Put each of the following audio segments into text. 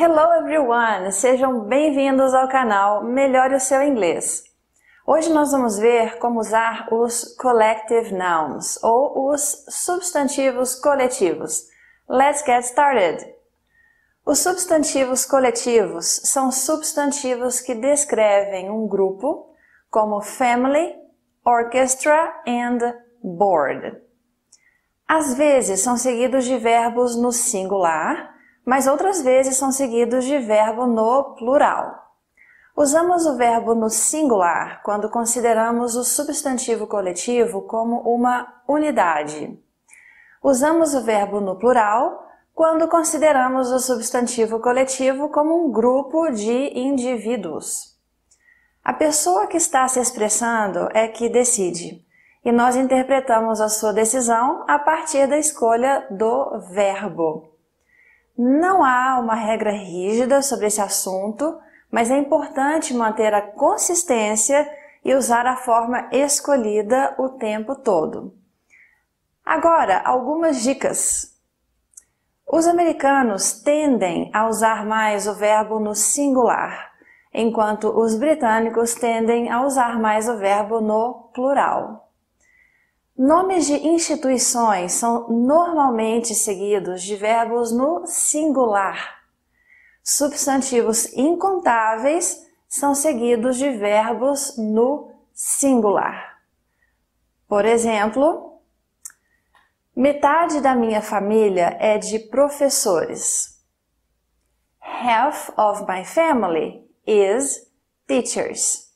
Hello everyone! Sejam bem-vindos ao canal Melhore o Seu Inglês. Hoje nós vamos ver como usar os collective nouns, ou os substantivos coletivos. Let's get started! Os substantivos coletivos são substantivos que descrevem um grupo, como family, orchestra and board. Às vezes são seguidos de verbos no singular, mas outras vezes são seguidos de verbo no plural. Usamos o verbo no singular quando consideramos o substantivo coletivo como uma unidade. Usamos o verbo no plural quando consideramos o substantivo coletivo como um grupo de indivíduos. A pessoa que está se expressando é que decide, e nós interpretamos a sua decisão a partir da escolha do verbo. Não há uma regra rígida sobre esse assunto, mas é importante manter a consistência e usar a forma escolhida o tempo todo. Agora, algumas dicas. Os americanos tendem a usar mais o verbo no singular, enquanto os britânicos tendem a usar mais o verbo no plural. Nomes de instituições são normalmente seguidos de verbos no singular. Substantivos incontáveis são seguidos de verbos no singular. Por exemplo, metade da minha família é de professores. Half of my family is teachers.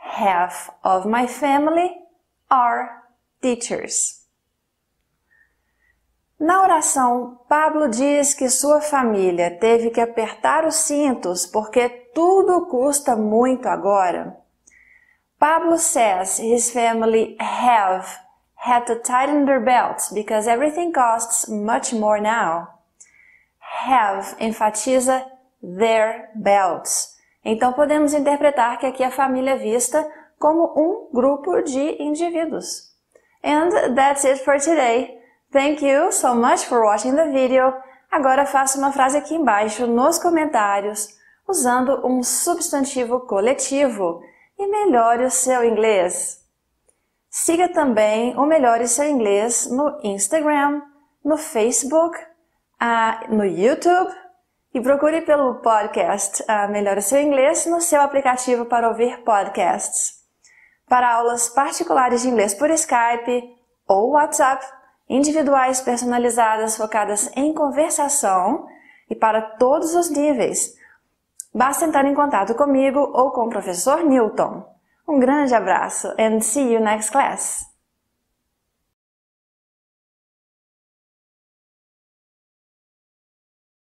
Half of my family are teachers. Na oração, Pablo diz que sua família teve que apertar os cintos porque tudo custa muito agora. Pablo says his family have had to tighten their belts because everything costs much more now. Have enfatiza their belts. Então podemos interpretar que aqui a família vista como um grupo de indivíduos. And that's it for today. Thank you so much for watching the video. Agora faça uma frase aqui embaixo nos comentários usando um substantivo coletivo e melhore o seu inglês. Siga também o Melhore Seu Inglês no Instagram, no Facebook, ah, no YouTube e procure pelo podcast ah, Melhore Seu Inglês no seu aplicativo para ouvir podcasts para aulas particulares de inglês por Skype ou WhatsApp, individuais personalizadas focadas em conversação e para todos os níveis. Basta entrar em contato comigo ou com o professor Newton. Um grande abraço and see you next class!